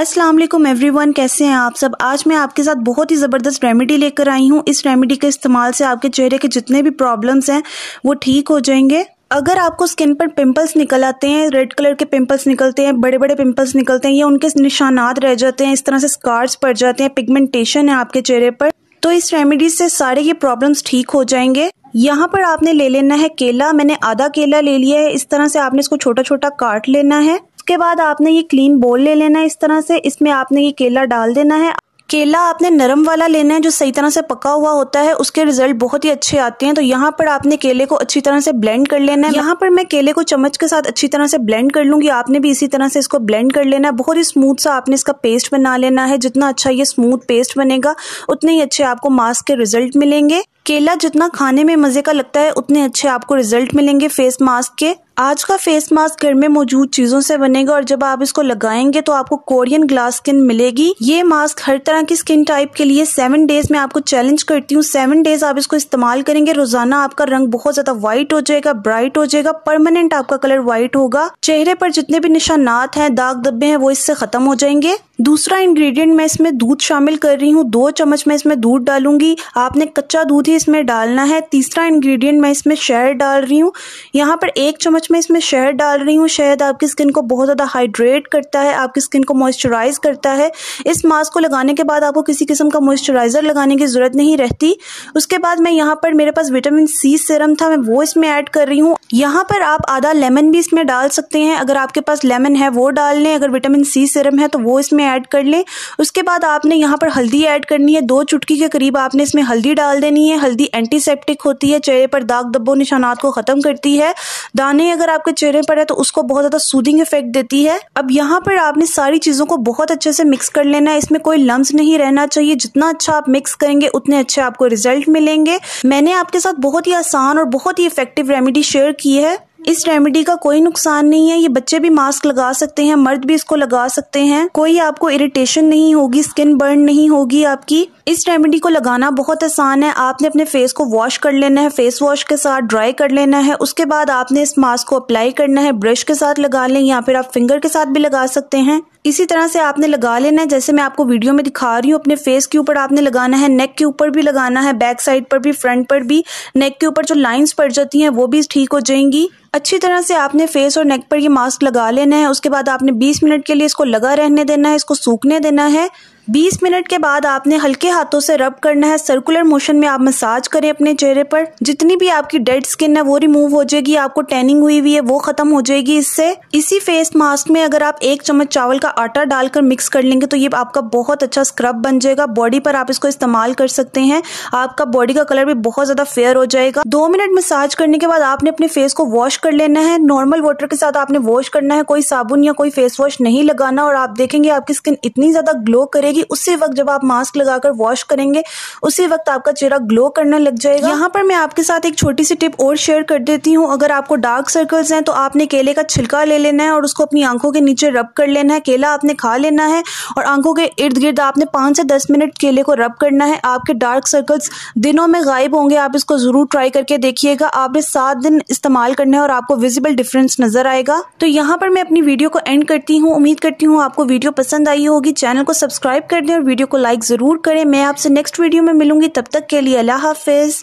अस्सलाम वालेकुम एवरीवन कैसे हैं आप सब आज मैं आपके साथ बहुत ही ज़बरदस्त रेमेडी लेकर आई हूँ इस रेमेडी के इस्तेमाल से आपके चेहरे के जितने भी प्रॉब्लम्स हैं वो ठीक हो जाएंगे अगर आपको स्किन पर पिंपल्स निकल आते हैं रेड कलर के पिंपल्स निकलते हैं बड़े बड़े पिंपल्स निकलते हैं या उनके निशानात रह जाते हैं इस तरह से स्कार्स पड़ जाते हैं पिगमेंटेशन है आपके चेहरे पर तो इस रेमेडी से सारे ये प्रॉब्लम्स ठीक हो जाएंगे यहाँ पर आपने ले लेना है केला मैंने आधा केला ले लिया है इस तरह से आपने इसको छोटा छोटा काट लेना है उसके बाद आपने ये क्लीन बोल ले लेना है इस तरह से इसमें आपने ये केला डाल देना है केला आपने नरम वाला लेना है जो सही तरह से पका हुआ होता है उसके रिजल्ट बहुत ही अच्छे आते हैं तो यहाँ पर आपने केले को अच्छी तरह से ब्लेंड कर लेना है यहाँ पर मैं केले को चम्मच के साथ अच्छी तरह से ब्लेंड कर लूंगी आपने भी इसी तरह से इसको ब्लेंड कर लेना है बहुत ही स्मूथ सा आपने इसका पेस्ट बना लेना है जितना अच्छा ये स्मूथ पेस्ट बनेगा उतने ही अच्छे आपको मास्क के रिजल्ट मिलेंगे केला जितना खाने में मजे का लगता है उतने अच्छे आपको रिजल्ट मिलेंगे फेस मास्क के आज का फेस मास्क घर में मौजूद चीजों से बनेगा और जब आप इसको लगाएंगे तो आपको कोरियन ग्लास स्किन मिलेगी ये मास्क हर तरह की स्किन टाइप के लिए सेवन डेज में आपको चैलेंज करती हूँ सेवन डेज आप इसको इस्तेमाल करेंगे रोजाना आपका रंग बहुत ज्यादा व्हाइट हो जाएगा ब्राइट हो जाएगा परमानेंट आपका कलर व्हाइट होगा चेहरे पर जितने भी निशानात हैं दाग धब्बे हैं वो इससे खत्म हो जाएंगे दूसरा इंग्रेडिएंट मैं इसमें दूध शामिल कर रही हूँ दो चम्मच मैं इसमें दूध डालूंगी आपने कच्चा दूध ही इसमें डालना है तीसरा इंग्रेडिएंट मैं इसमें शहद डाल रही हूँ यहाँ पर एक चम्मच मैं इसमें शहद डाल रही हूँ शहद आपकी स्किन को बहुत ज़्यादा हाइड्रेट करता है आपकी स्किन को मॉइस्चराइज करता है इस मास्क को लगाने के बाद आपको किसी किस्म का मॉइस्चराइज़र लगाने की ज़रूरत नहीं रहती उसके बाद मैं यहाँ पर मेरे पास विटामिन सी सिरम था मैं वो इसमें ऐड कर रही हूँ यहाँ पर आप आधा लेमन भी इसमें डाल सकते हैं अगर आपके पास लेमन है वो डाल लें अगर विटामिन सी सिरम है तो वो इसमें ऐड कर लें उसके बाद आपने यहाँ पर हल्दी ऐड करनी है दो चुटकी के करीब आपने इसमें हल्दी डाल देनी है हल्दी एंटीसेप्टिक होती है चेहरे पर दाग दब्बों निशानात को ख़त्म करती है दाने कहीं अगर आपके चेहरे पर है तो उसको बहुत ज़्यादा सूदिंग इफेक्ट देती है अब यहाँ पर आपने सारी चीज़ों को बहुत अच्छे से मिक्स कर लेना है इसमें कोई लम्स नहीं रहना चाहिए जितना अच्छा आप मिक्स करेंगे उतने अच्छे आपको रिजल्ट मिलेंगे मैंने आपके साथ बहुत ही आसान और बहुत ही इफेक्टिव रेमेडी शेयर की है इस रेमेडी का कोई नुकसान नहीं है ये बच्चे भी मास्क लगा सकते हैं मर्द भी इसको लगा सकते हैं कोई आपको इरिटेशन नहीं होगी स्किन बर्न नहीं होगी आपकी इस रेमेडी को लगाना बहुत आसान है आपने अपने फेस को वॉश कर लेना है फेस वॉश के साथ ड्राई कर लेना है उसके बाद आपने इस मास्क को अप्लाई करना है ब्रश के साथ लगा लें या फिर आप फिंगर के साथ भी लगा सकते हैं इसी तरह से आपने लगा लेना है जैसे मैं आपको वीडियो में दिखा रही हूँ अपने फेस के ऊपर आपने लगाना है नेक के ऊपर भी लगाना है बैक साइड पर भी फ्रंट पर भी नेक के ऊपर जो लाइंस पड़ जाती हैं वो भी ठीक हो जाएंगी अच्छी तरह से आपने फेस और नेक पर ये मास्क लगा लेना है उसके बाद आपने 20 मिनट के लिए इसको लगा रहने देना है इसको सूखने देना है 20 मिनट के बाद आपने हल्के हाथों से रब करना है सर्कुलर मोशन में आप मसाज करें अपने चेहरे पर जितनी भी आपकी डेड स्किन है वो रिमूव हो जाएगी आपको टैनिंग हुई हुई है वो खत्म हो जाएगी इससे इसी फेस मास्क में अगर आप एक चम्मच चावल का आटा डालकर मिक्स कर लेंगे तो ये आपका बहुत अच्छा स्क्रब बन जाएगा बॉडी पर आप इसको इस्तेमाल कर सकते हैं आपका बॉडी का कलर भी बहुत ज्यादा फेयर हो जाएगा दो मिनट मसाज करने के बाद आपने अपने फेस को वॉश कर लेना है नॉर्मल वाटर के साथ आपने वॉश करना है कोई साबुन या कोई फेस वॉश नहीं लगाना और आप देखेंगे आपकी स्किन इतनी ज्यादा ग्लो करेगी जाएगी उसी वक्त जब आप मास्क लगाकर वॉश करेंगे उसी वक्त आपका चेहरा ग्लो करने लग जाएगा यहाँ पर मैं आपके साथ एक छोटी सी टिप और शेयर कर देती हूँ अगर आपको डार्क सर्कल्स हैं तो आपने केले का छिलका ले लेना है और उसको अपनी आंखों के नीचे रब कर लेना है केला आपने खा लेना है और आंखों के इर्द गिर्द आपने पाँच से दस मिनट केले को रब करना है आपके डार्क सर्कल्स दिनों में गायब होंगे आप इसको ज़रूर ट्राई करके देखिएगा आपने सात दिन इस्तेमाल करना है और आपको विजिबल डिफरेंस नज़र आएगा तो यहाँ पर मैं अपनी वीडियो को एंड करती हूँ उम्मीद करती हूँ आपको वीडियो पसंद आई होगी चैनल को सब्सक्राइब सब्सक्राइब कर दें और वीडियो को लाइक ज़रूर करें मैं आपसे नेक्स्ट वीडियो में मिलूंगी तब तक के लिए अल्लाह हाफिज़